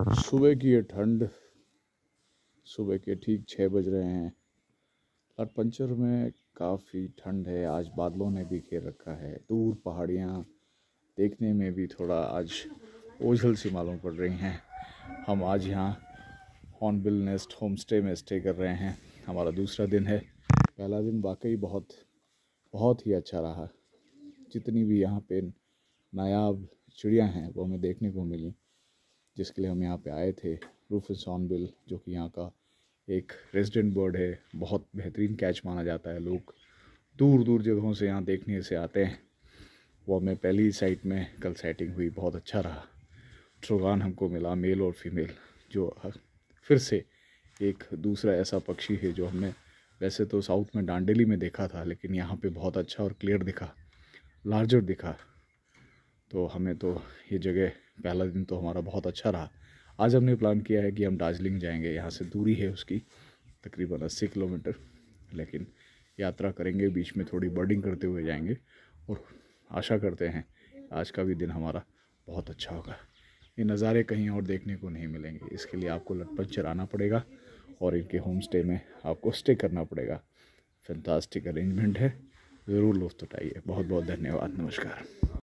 सुबह की ये ठंड सुबह के ठीक छः बज रहे हैं और पंचर में काफ़ी ठंड है आज बादलों ने भी घेर रखा है दूर पहाड़ियाँ देखने में भी थोड़ा आज ओझल सी मालूम पड़ रही हैं हम आज यहाँ हॉर्नबिल नेस्ट होम स्टे में स्टे कर रहे हैं हमारा दूसरा दिन है पहला दिन वाकई बहुत बहुत ही अच्छा रहा जितनी भी यहाँ पे नायाब चिड़िया हैं वो हमें देखने को मिली जिसके लिए हम यहाँ पे आए थे रूफस बिल जो कि यहाँ का एक रेजिडेंट बर्ड है बहुत बेहतरीन कैच माना जाता है लोग दूर दूर जगहों से यहाँ देखने से आते हैं वो हमें पहली साइट में कल सेटिंग हुई बहुत अच्छा रहा ट्रोगान हमको मिला मेल और फीमेल जो फिर से एक दूसरा ऐसा पक्षी है जो हमने वैसे तो साउथ में डांडेली में देखा था लेकिन यहाँ पे बहुत अच्छा और क्लियर दिखा लार्जर दिखा तो हमें तो ये जगह पहला दिन तो हमारा बहुत अच्छा रहा आज हमने प्लान किया है कि हम दार्जिलिंग जाएंगे यहाँ से दूरी है उसकी तकरीबन अस्सी किलोमीटर लेकिन यात्रा करेंगे बीच में थोड़ी बर्डिंग करते हुए जाएंगे और आशा करते हैं आज का भी दिन हमारा बहुत अच्छा होगा ये नज़ारे कहीं और देखने को नहीं मिलेंगे इसके लिए आपको लटपन चराना पड़ेगा और इनके होम स्टे में आपको स्टे करना पड़ेगा फैंतास्टिक अरेंजमेंट है ज़रूर लुफ्त तो उठाइए बहुत बहुत धन्यवाद नमस्कार